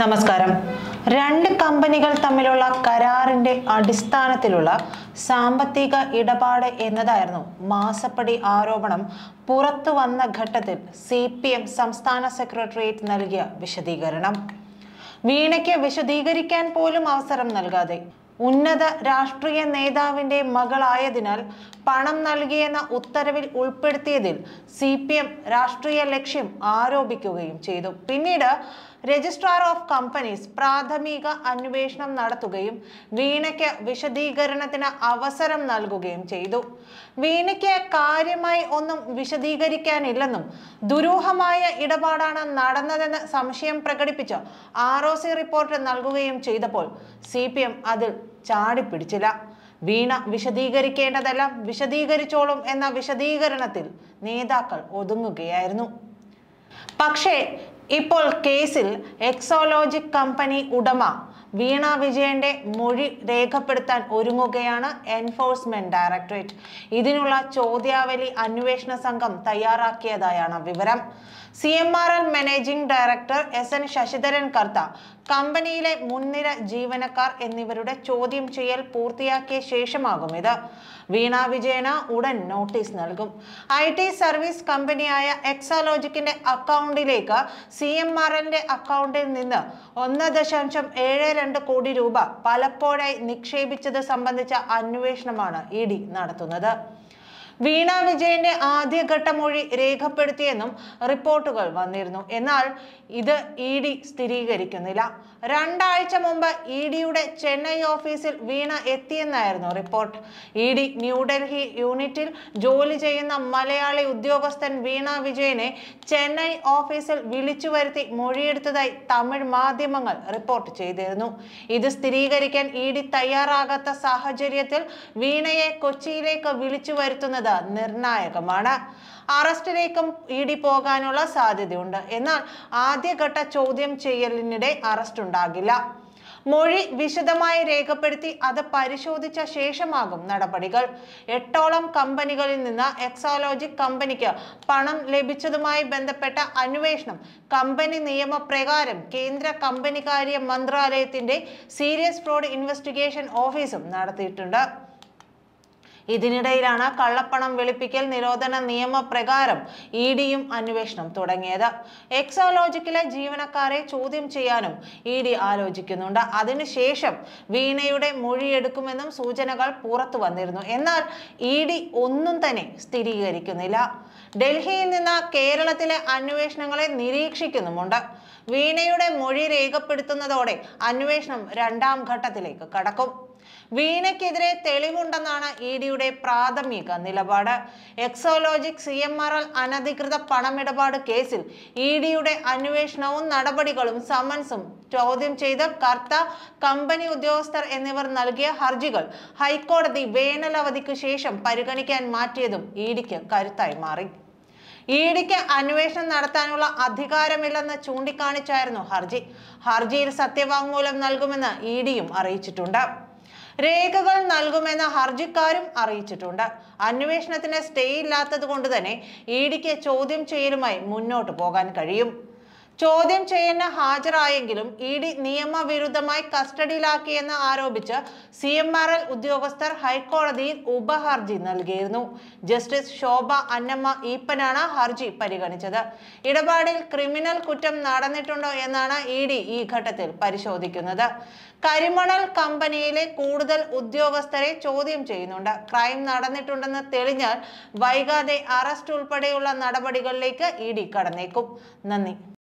നമസ്കാരം രണ്ട് കമ്പനികൾ തമ്മിലുള്ള കരാറിന്റെ അടിസ്ഥാനത്തിലുള്ള സാമ്പത്തിക ഇടപാട് എന്നതായിരുന്നു മാസപ്പടി ആരോപണം പുറത്തു വന്ന ഘട്ടത്തിൽ സി പി എം സംസ്ഥാന സെക്രട്ടേറിയറ്റ് നൽകിയ വിശദീകരണം വീണയ്ക്ക് വിശദീകരിക്കാൻ പോലും അവസരം നൽകാതെ ഉന്നത രാഷ്ട്രീയ നേതാവിന്റെ മകളായതിനാൽ പണം നൽകിയെന്ന ഉത്തരവിൽ ഉൾപ്പെടുത്തിയതിൽ സി പി എം രാഷ്ട്രീയ ലക്ഷ്യം ആരോപിക്കുകയും ചെയ്തു പിന്നീട് രജിസ്ട്രാർ ഓഫ് കമ്പനീസ് പ്രാഥമിക അന്വേഷണം നടത്തുകയും വീണയ്ക്ക് വിശദീകരണത്തിന് അവസരം നൽകുകയും ചെയ്തു വീണയ്ക്ക് കാര്യമായി ഒന്നും വിശദീകരിക്കാനില്ലെന്നും ദുരൂഹമായ ഇടപാടാണ് നടന്നതെന്ന് സംശയം പ്രകടിപ്പിച്ച് ആർ ഒ സി റിപ്പോർട്ട് നൽകുകയും ചെയ്തപ്പോൾ സി പി എം അതിൽ ചാടിപ്പിടിച്ചില്ല വീണ വിശദീകരിക്കേണ്ടതെല്ലാം വിശദീകരിച്ചോളും എന്ന വിശദീകരണത്തിൽ നേതാക്കൾ ഒതുങ്ങുകയായിരുന്നു പക്ഷേ ഇപ്പോൾ കേസിൽ എക്സോലോജിക് കമ്പനി ഉടമ വീണ വിജയന്റെ മൊഴി രേഖപ്പെടുത്താൻ ഒരുങ്ങുകയാണ് എൻഫോഴ്സ്മെന്റ് ഡയറക്ടറേറ്റ് ഇതിനുള്ള ചോദ്യാവലി അന്വേഷണ സംഘം തയ്യാറാക്കിയതായാണ് വിവരം C M R L managing director S N Sasidharan Kartha കമ്പനിയിലെ മുൻനിര ജീവനക്കാർ എന്നിവരുടെ ചോദ്യം ചെയ്യൽ പൂർത്തിയാക്കിയ ശേഷമാകും ഇത് വീണ വിജയന ഉടൻ നോട്ടീസ് നൽകും ഐ ടി സർവീസ് കമ്പനിയായ എക്സാലോജിക്കിന്റെ അക്കൗണ്ടിലേക്ക് സി എം ആർ എന്റെ അക്കൗണ്ടിൽ നിന്ന് ഒന്ന് ദശാംശം ഏഴ് രണ്ട് കോടി രൂപ പലപ്പോഴായി നിക്ഷേപിച്ചത് സംബന്ധിച്ച അന്വേഷണമാണ് ഇ ഡി നടത്തുന്നത് വീണ വിജയന്റെ ആദ്യഘട്ട മൊഴി രേഖപ്പെടുത്തിയെന്നും റിപ്പോർട്ടുകൾ വന്നിരുന്നു എന്നാൽ ഇത് ഇ ഡി സ്ഥിരീകരിക്കുന്നില്ല രണ്ടാഴ്ച മുമ്പ് ഇ ഡിയുടെ ചെന്നൈ ഓഫീസിൽ വീണ എത്തിയെന്നായിരുന്നു റിപ്പോർട്ട് ഇ ഡി ന്യൂഡൽഹി യൂണിറ്റിൽ ജോലി ചെയ്യുന്ന മലയാളി ഉദ്യോഗസ്ഥൻ വീണ വിജയനെ ചെന്നൈ ഓഫീസിൽ വിളിച്ചു വരുത്തി മൊഴിയെടുത്തതായി തമിഴ് മാധ്യമങ്ങൾ റിപ്പോർട്ട് ചെയ്തിരുന്നു ഇത് സ്ഥിരീകരിക്കാൻ ഇ ഡി തയ്യാറാകാത്ത സാഹചര്യത്തിൽ വീണയെ കൊച്ചിയിലേക്ക് വിളിച്ചു വരുത്തുന്നത് നിർണായകമാണ് അറസ്റ്റിലേക്കും ഇ ഡി പോകാനുള്ള സാധ്യതയുണ്ട് എന്നാൽ ആദ്യഘട്ട ചോദ്യം ചെയ്യലിനിടെ അറസ്റ്റ് ഉണ്ടാകില്ല മൊഴി വിശദമായി രേഖപ്പെടുത്തി അത് പരിശോധിച്ച ശേഷമാകും നടപടികൾ എട്ടോളം കമ്പനികളിൽ നിന്ന് എക്സോളോജിക് കമ്പനിക്ക് പണം ലഭിച്ചതുമായി ബന്ധപ്പെട്ട അന്വേഷണം കമ്പനി നിയമപ്രകാരം കേന്ദ്ര കമ്പനികാര്യ മന്ത്രാലയത്തിന്റെ സീരിയസ് ഫ്രോഡ് ഇൻവെസ്റ്റിഗേഷൻ ഓഫീസും നടത്തിയിട്ടുണ്ട് ഇതിനിടയിലാണ് കള്ളപ്പണം വെളുപ്പിക്കൽ നിരോധന നിയമപ്രകാരം ഇ ഡിയും അന്വേഷണം തുടങ്ങിയത് എക്സോലോജിക്കിലെ ജീവനക്കാരെ ചോദ്യം ചെയ്യാനും ഇ ഡി ആലോചിക്കുന്നുണ്ട് അതിനുശേഷം വീണയുടെ മൊഴിയെടുക്കുമെന്നും സൂചനകൾ പുറത്തു വന്നിരുന്നു എന്നാൽ ഇ ഡി ഒന്നും തന്നെ സ്ഥിരീകരിക്കുന്നില്ല ഡൽഹിയിൽ നിന്ന് കേരളത്തിലെ അന്വേഷണങ്ങളെ നിരീക്ഷിക്കുന്നുമുണ്ട് വീണയുടെ മൊഴി രേഖപ്പെടുത്തുന്നതോടെ അന്വേഷണം രണ്ടാം ഘട്ടത്തിലേക്ക് കടക്കും വീണയ്ക്കെതിരെ തെളിവുണ്ടെന്നാണ് ഇ ഡിയുടെ പ്രാഥമിക നിലപാട് Exalogic C M R L അനധികൃത പണമിടപാട് കേസിൽ ഇ ഡിയുടെ അന്വേഷണവും നടപടികളും സമൻസും ചോദ്യം ചെയ്ത് കർത്ത കമ്പനി ഉദ്യോഗസ്ഥർ എന്നിവർ നൽകിയ ഹർജികൾ ഹൈക്കോടതി വേനൽ അവധിക്ക് ശേഷം പരിഗണിക്കാൻ മാറ്റിയതും ഇ ഡിക്ക് കരുത്തായി മാറി ഇ ഡിക്ക് അന്വേഷണം നടത്താനുള്ള അധികാരമില്ലെന്ന് ചൂണ്ടിക്കാണിച്ചായിരുന്നു ഹർജി ഹർജിയിൽ സത്യവാങ്മൂലം നൽകുമെന്ന് ഇ ഡിയും അറിയിച്ചിട്ടുണ്ട് രേഖകൾ നൽകുമെന്ന് ഹർജിക്കാരും അറിയിച്ചിട്ടുണ്ട് അന്വേഷണത്തിന് സ്റ്റേ ഇല്ലാത്തത് കൊണ്ട് തന്നെ ഇഡിക്ക് ചോദ്യം ചെയ്യലുമായി മുന്നോട്ട് പോകാൻ കഴിയും ചോദ്യം ചെയ്യുന്ന ഹാജരായെങ്കിലും ഇ ഡി നിയമവിരുദ്ധമായി കസ്റ്റഡിയിലാക്കിയെന്ന് ആരോപിച്ച് സി എം ആർ എൽ ഉദ്യോഗസ്ഥർ ഹൈക്കോടതിയിൽ ഉപഹർജി നൽകിയിരുന്നു ജസ്റ്റിസ് ശോഭ അന്നമ്മ ഈപ്പനാണ് ഹർജി പരിഗണിച്ചത് ഇടപാടിൽ ക്രിമിനൽ കുറ്റം നടന്നിട്ടുണ്ടോ എന്നാണ് ഇ ഡി ഈ ഘട്ടത്തിൽ പരിശോധിക്കുന്നത് കരിമണൽ കമ്പനിയിലെ കൂടുതൽ ഉദ്യോഗസ്ഥരെ ചോദ്യം ചെയ്യുന്നുണ്ട് ക്രൈം നടന്നിട്ടുണ്ടെന്ന് തെളിഞ്ഞാൽ വൈകാതെ അറസ്റ്റ് ഉൾപ്പെടെയുള്ള നടപടികളിലേക്ക് ഇ ഡി കടന്നേക്കും നന്ദി